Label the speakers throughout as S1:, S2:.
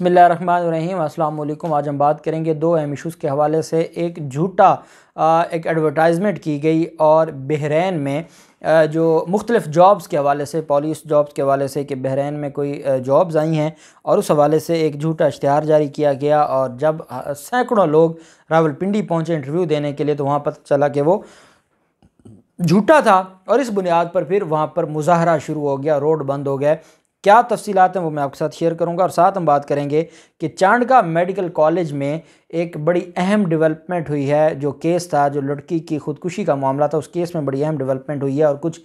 S1: बसमीम अल्लाम आज हम बात करेंगे दो अहम इशूज़ के हवाले से एक झूठा एक एडवर्टाइज़मेंट की गई और बहरीन में जो मुख्तलिफ जॉब्स के हवाले से पॉलिस जॉब्स के हवाले से कि बहरीन में कोई जॉब्स आई हैं और उस हवाले से एक झूठा इश्तहार जारी किया गया और जब सैकड़ों लोग रावलपिंडी पहुँचे इंटरव्यू देने के लिए तो वहाँ पता चला कि वो झूठा था और इस बुनियाद पर फिर वहाँ पर मुजाहरा शुरू हो गया रोड बंद हो गए क्या तफसीत हैं वो मैं आपके साथ शेयर करूँगा और साथ हम बात करेंगे कि चांडगा मेडिकल कॉलेज में एक बड़ी अहम डेवलपमेंट हुई है जो केस था जो लड़की की खुदकुशी का मामला था उस केस में बड़ी अहम डेवलपमेंट हुई है और कुछ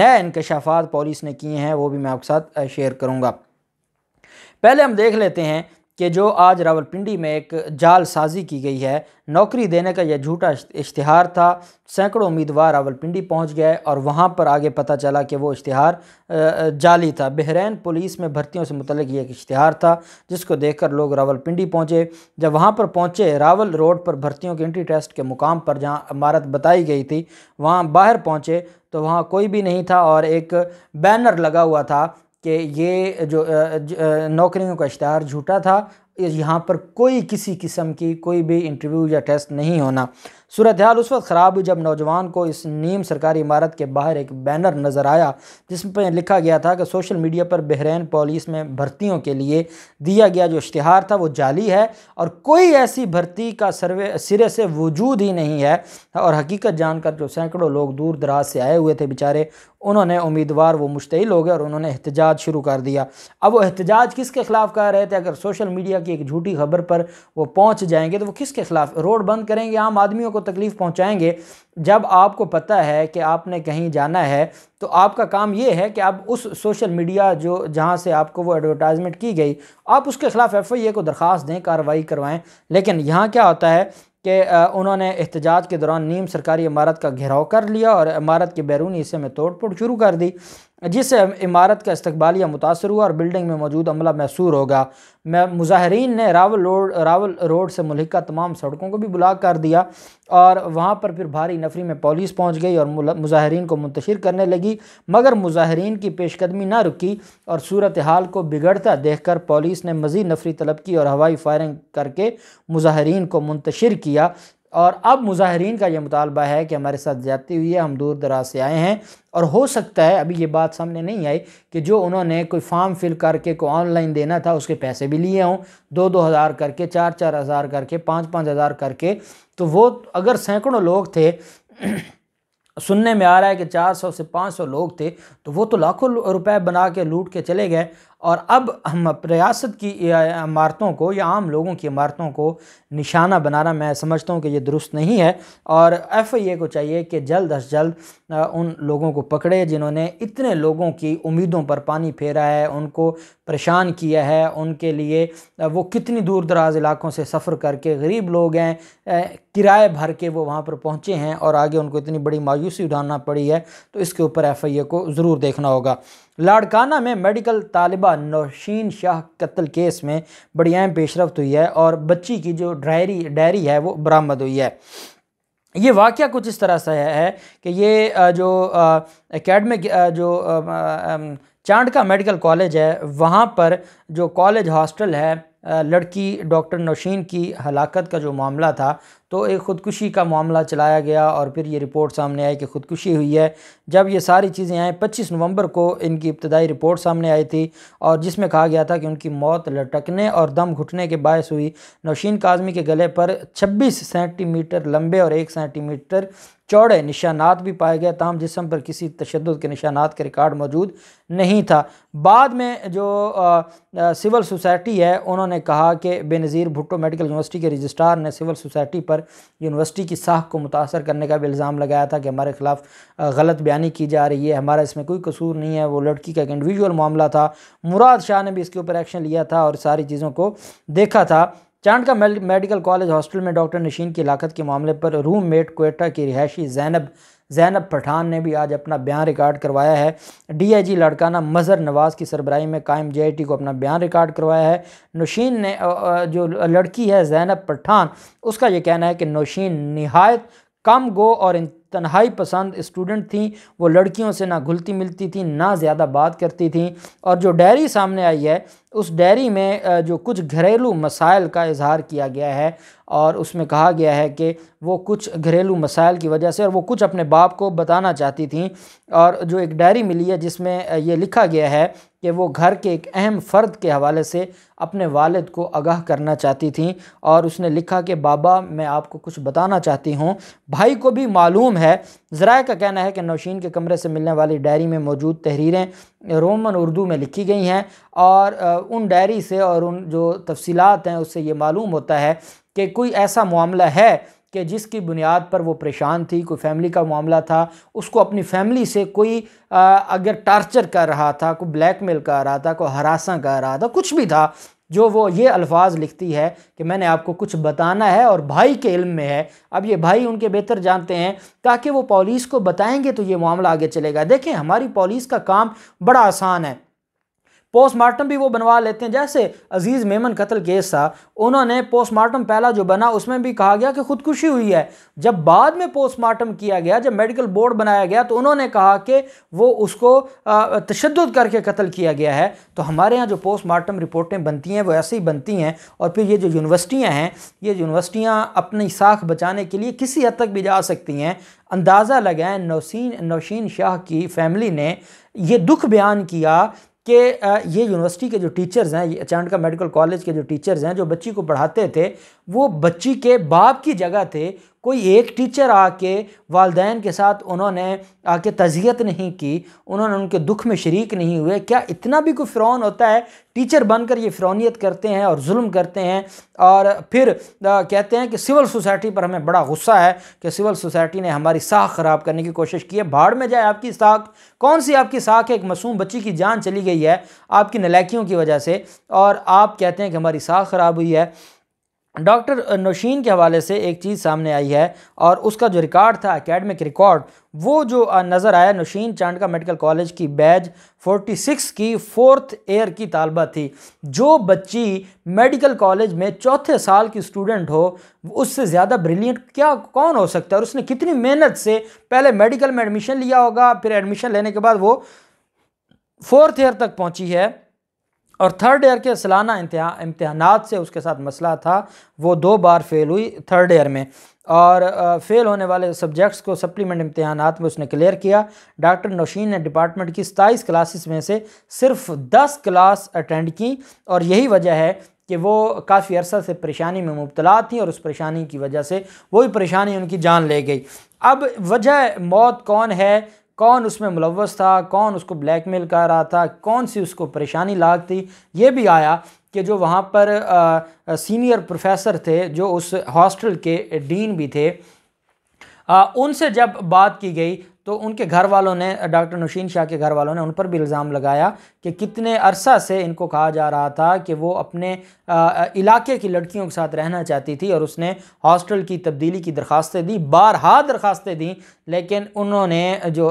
S1: नए इंकशाफात पुलिस ने किए हैं वो भी मैं आपके साथ शेयर करूँगा पहले हम देख लेते हैं कि जो आज रावलपिंडी में एक जाल साजी की गई है नौकरी देने का यह झूठा इश्तहार था सैकड़ों उम्मीदवार रावलपिंडी पहुंच गए और वहां पर आगे पता चला कि वो इश्तहार जाली था बहरीन पुलिस में भर्तियों से मुतल ये एक इश्तहार था जिसको देखकर लोग रावलपिंडी पहुंचे जब वहां पर पहुंचे रावल रोड पर भर्तियों के एंट्री टेस्ट के मुकाम पर जहाँ इमारत बताई गई थी वहाँ बाहर पहुँचे तो वहाँ कोई भी नहीं था और एक बैनर लगा हुआ था कि ये जो नौकरियों का इश्तहार झूठा था यहाँ पर कोई किसी किस्म की कोई भी इंटरव्यू या टेस्ट नहीं होना सूरत हाल उस वक्त ख़राब हुई जब नौजवान को इस नीम सरकारी इमारत के बाहर एक बैनर नज़र आया पर लिखा गया था कि सोशल मीडिया पर बहरीन पुलिस में भर्तियों के लिए दिया गया जो इश्तहार था वो जाली है और कोई ऐसी भर्ती का सर्वे सिरे से वजूद ही नहीं है और हकीकत जानकर जो सैकड़ों लोग दूर दराज से आए हुए थे बेचारे उन्होंने उम्मीदवार वो मुश्तिल हो गए और उन्होंने एहतजाज शुरू कर दिया अब वो एहतजाज किसके ख़िलाफ़ कर रहे थे अगर सोशल मीडिया की की एक झूठी खबर पर वो पहुंच जाएंगे तो वो किसके खिलाफ रोड बंद करेंगे आम आदमियों को तकलीफ़ पहुंचाएंगे जब आपको पता है कि आपने कहीं जाना है तो आपका काम ये है कि आप उस सोशल मीडिया जो जहां से आपको वो एडवर्टाइजमेंट की गई आप उसके ख़िलाफ़ एफ को दरख्वास्त दें कार्रवाई करवाएँ लेकिन यहाँ क्या होता है कि उन्होंने एहतजाज के दौरान नीम सरकारी इमारत का घेराव कर लिया और इमारत के बैरूनी हिस्से में तोड़फोड़ शुरू कर दी जिससे इमारत का इस्तबाल या मुतासर हुआ और बिल्डिंग में मौजूद अमला मैसूर होगा मैं मुजाहरीन ने रावल रोड रावल रोड से मुलिका तमाम सड़कों को भी ब्लॉक कर दिया और वहाँ पर फिर भारी नफरी में पुलिस पहुँच गई और मुजाहरीन को मुंतशिर करने लगी मगर मुजाहरीन की पेशकदमी ना रुकी और सूरत हाल को बिगड़ता देख कर पुलिस ने मज़ीद नफरी तलब की और हवाई फायरिंग करके मुजाहरीन को मुंतशिर किया और अब मुजाहरीन का यह मुतालबा है कि हमारे साथ ज्यादती हुई है हम दूर दराज से आए हैं और हो सकता है अभी ये बात सामने नहीं आई कि जो उन्होंने कोई फॉर्म फिल करके को ऑनलाइन देना था उसके पैसे भी लिए हों दो दो हज़ार करके चार चार हज़ार करके पाँच पाँच हज़ार करके तो वो अगर सैकड़ों लोग थे सुनने में आ रहा है कि 400 से 500 लोग थे तो वो तो लाखों रुपए बना के लूट के चले गए और अब हम प्रयासत की इमारतों को या आम लोगों की इमारतों को निशाना बनाना मैं समझता हूँ कि ये दुरुस्त नहीं है और एफ़ आई ए को चाहिए कि जल्द अज जल्द उन लोगों को पकड़े जिन्होंने इतने लोगों की उम्मीदों पर पानी फेरा है उनको परेशान किया है उनके लिए वो कितनी दूर दराज इलाकों से सफ़र करके गरीब लोग हैं किराए भर के वो वहाँ पर पहुँचे हैं और आगे उनको इतनी बड़ी मायूसी उठाना पड़ी है तो इसके ऊपर एफ आई ए को ज़रूर देखना होगा लाड़काना में मेडिकल तालिबा नौशीन शाह कत्ल केस में बड़ी अहम पेशरफ हुई है और बच्ची की जो डायरी डायरी है वो बरामद हुई है ये वाक़ कुछ इस तरह से है कि ये जो एकेडमिक जो चांडका मेडिकल कॉलेज है वहाँ पर जो कॉलेज हॉस्टल है लड़की डॉक्टर नौशीन की हलाकत का जो मामला था तो एक ख़ुदकुशी का मामला चलाया गया और फिर ये रिपोर्ट सामने आई कि ख़ुदकुशी हुई है जब ये सारी चीज़ें आएँ 25 नवंबर को इनकी इब्तदाई रिपोर्ट सामने आई थी और जिसमें कहा गया था कि उनकी मौत लटकने और दम घुटने के बायस हुई नौशीन काजमी के गले पर 26 सेंटीमीटर लंबे और एक सेंटीमीटर चौड़े निशानात भी पाए गए तमाम जिसम पर किसी तशद के निशानात के रिकॉर्ड मौजूद नहीं था बाद में जो आ, आ, सिविल सोसाइटी है उन्होंने कहा कि बेनज़ीर भुट्टो मेडिकल यूनिवर्सिटी के रजिस्ट्रार ने सिविल सोसाइटी पर यूनिवर्सिटी की साख को मुतासर करने का भी इल्ज़ाम लगाया था कि हमारे ख़िलाफ़ गलत बयानी की जा रही है हमारा इसमें कोई कसूर नहीं है वो लड़की का एक इंडिविजुअल मामला था मुराद शाह ने भी इसके ऊपर एक्शन लिया था और सारी चीज़ों को देखा था चांड का मेडिकल कॉलेज हॉस्टल में डॉक्टर नशीन की लाखत के मामले पर रूम मेट कोटा की रिहायशी जैनब जैनब पठान ने भी आज अपना बयान रिकॉर्ड करवाया है डीआईजी लड़काना मज़र नवाज़ की सरबराही में कायम जेआईटी को अपना बयान रिकॉर्ड करवाया है नौशीन ने जो लड़की है जैनब पठान उसका यह कहना है कि नौशीन नहायत कम गो और तनहाई पसंद स्टूडेंट थी वो लड़कियों से ना घुलती मिलती थी ना ज़्यादा बात करती थी और जो डायरी सामने आई है उस डायरी में जो कुछ घरेलू मसाइल का इजहार किया गया है और उसमें कहा गया है कि वो कुछ घरेलू मसाइल की वजह से और वो कुछ अपने बाप को बताना चाहती थी और जो एक डायरी मिली है जिसमें ये लिखा गया है कि वो घर के एक अहम फ़र्द के हवाले से अपने वालिद को आगाह करना चाहती थी और उसने लिखा कि बाबा मैं आपको कुछ बताना चाहती हूँ भाई को भी मालूम है ज़राए का कहना है कि नौशीन के कमरे से मिलने वाली डायरी में मौजूद तहरीरें रोमन उर्दू में लिखी गई हैं और उन डायरी से और उन जो तफसीलात हैं उससे ये मालूम होता है कि कोई ऐसा मामला है कि जिसकी बुनियाद पर वो परेशान थी कोई फैमिली का मामला था उसको अपनी फैमिली से कोई अगर टार्चर कर रहा था कोई ब्लैक मेल कर रहा था कोई हरासा कर रहा था कुछ भी था जो वो ये अल्फाज लिखती है कि मैंने आपको कुछ बताना है और भाई के इल्म में है अब ये भाई उनके बेहतर जानते हैं ताकि वो पुलिस को बताएंगे तो ये मामला आगे चलेगा देखें हमारी पुलिस का काम बड़ा आसान है पोस्टमार्टम भी वो बनवा लेते हैं जैसे अजीज़ मेमन कत्ल केस था उन्होंने पोस्टमार्टम पहला जो बना उसमें भी कहा गया कि खुदकुशी हुई है जब बाद में पोस्टमार्टम किया गया जब मेडिकल बोर्ड बनाया गया तो उन्होंने कहा कि वो उसको तशद करके कत्ल किया गया है तो हमारे यहाँ जो पोस्टमार्टम रिपोर्टें बनती हैं वो ऐसे ही बनती हैं और फिर ये जो यूनिवर्सिटियाँ हैं ये यूनिवर्सिटियाँ अपनी साख बचाने के लिए किसी हद तक भी जा सकती हैं अंदाज़ा लगाएं नौसिन नौशीन शाह की फैमिली ने ये दुख बयान किया कि ये यूनिवर्सिटी के जो टीचर्स हैं ये चांडका मेडिकल कॉलेज के जो टीचर्स हैं जो बच्ची को पढ़ाते थे वो बच्ची के बाप की जगह थे कोई एक टीचर आके वालदेन के साथ उन्होंने आके तजियत नहीं की उन्होंने उनके दुख में शरीक नहीं हुए क्या इतना भी कोई फ़िरौन होता है टीचर बनकर ये फ़िरौनीत करते हैं और जुल्म करते हैं और फिर आ, कहते हैं कि सिविल सोसाइटी पर हमें बड़ा गुस्सा है कि सिविल सोसाइटी ने हमारी साख ख़राब करने की कोशिश की है भाड़ में जाए आपकी साख कौन सी आपकी साख है एक मासूम बच्ची की जान चली गई है आपकी नलैकियों की वजह से और आप कहते हैं कि हमारी साख ख़राब हुई है डॉक्टर नौशीन के हवाले से एक चीज़ सामने आई है और उसका जो रिकॉर्ड था एकेडमिक रिकॉर्ड वो जो नज़र आया नौशीन चांडका का मेडिकल कॉलेज की बैच 46 की फोर्थ ईयर की तालबा थी जो बच्ची मेडिकल कॉलेज में चौथे साल की स्टूडेंट हो उससे ज़्यादा ब्रिलियंट क्या कौन हो सकता है और उसने कितनी मेहनत से पहले मेडिकल में एडमिशन लिया होगा फिर एडमिशन लेने के बाद वो फोर्थ ईयर तक पहुँची है और थर्ड ईयर के सालाना इम्तहान से उसके साथ मसला था वो दो बार फेल हुई थर्ड ईयर में और फेल होने वाले सब्जेक्ट्स को सप्लीमेंट इम्तहान में उसने क्लियर किया डॉक्टर नौशीन ने डिपार्टमेंट की सताईस क्लासेस में से सिर्फ दस क्लास अटेंड की और यही वजह है कि वो काफ़ी अरसा से परेशानी में मुबतला थी और उस परेशानी की वजह से वही परेशानी उनकी जान ले गई अब वजह मौत कौन है कौन उसमें मुलवस था कौन उसको ब्लैक मेल कर रहा था कौन सी उसको परेशानी लाग थी ये भी आया कि जो वहाँ पर आ, सीनियर प्रोफेसर थे जो उस हॉस्टल के डीन भी थे आ, उनसे जब बात की गई तो उनके घर वालों ने डॉक्टर नौशीन शाह के घर वालों ने उन पर भी इल्ज़ाम लगाया कि कितने अरसा से इनको कहा जा रहा था कि वो अपने इलाके की लड़कियों के साथ रहना चाहती थी और उसने हॉस्टल की तब्दीली की दरख्वास्तें दी बारहा दरख्वास्तें दी लेकिन उन्होंने जो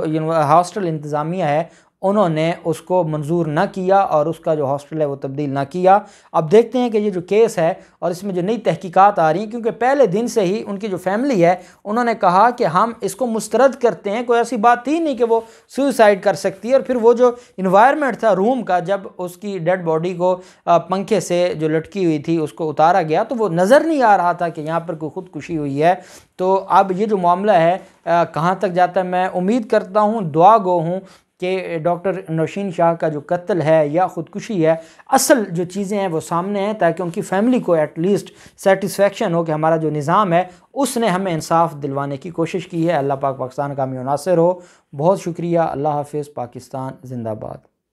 S1: हॉस्टल इंतज़ामिया है उन्होंने उसको मंजूर ना किया और उसका जो हॉस्टल है वो तब्दील ना किया अब देखते हैं कि ये जो केस है और इसमें जो नई तहकीकात आ रही हैं क्योंकि पहले दिन से ही उनकी जो फैमिली है उन्होंने कहा कि हम इसको मुस्तरद करते हैं कोई ऐसी बात थी नहीं कि वो सुसाइड कर सकती है और फिर वो जो इन्वायरमेंट था रूम का जब उसकी डेड बॉडी को पंखे से जो लटकी हुई थी उसको उतारा गया तो वो नज़र नहीं आ रहा था कि यहाँ पर कोई ख़ुदकुशी हुई है तो अब ये जो मामला है कहाँ तक जाता है मैं उम्मीद करता हूँ दुआ गो हूँ कि डॉक्टर नौशीन शाह का जो कत्ल है या ख़ुदकुशी है असल जो चीज़ें हैं वो सामने हैं ताकि उनकी फ़ैमिली को एटलीस्ट सेटिसफेक्शन हो कि हमारा जो निज़ाम है उसने हमें इंसाफ दिलवाने की कोशिश की है अल्लाह पाक पाकिस्तान का मुनासर हो बहुत शुक्रिया अल्लाह हाफिज़ पाकिस्तान जिंदाबाद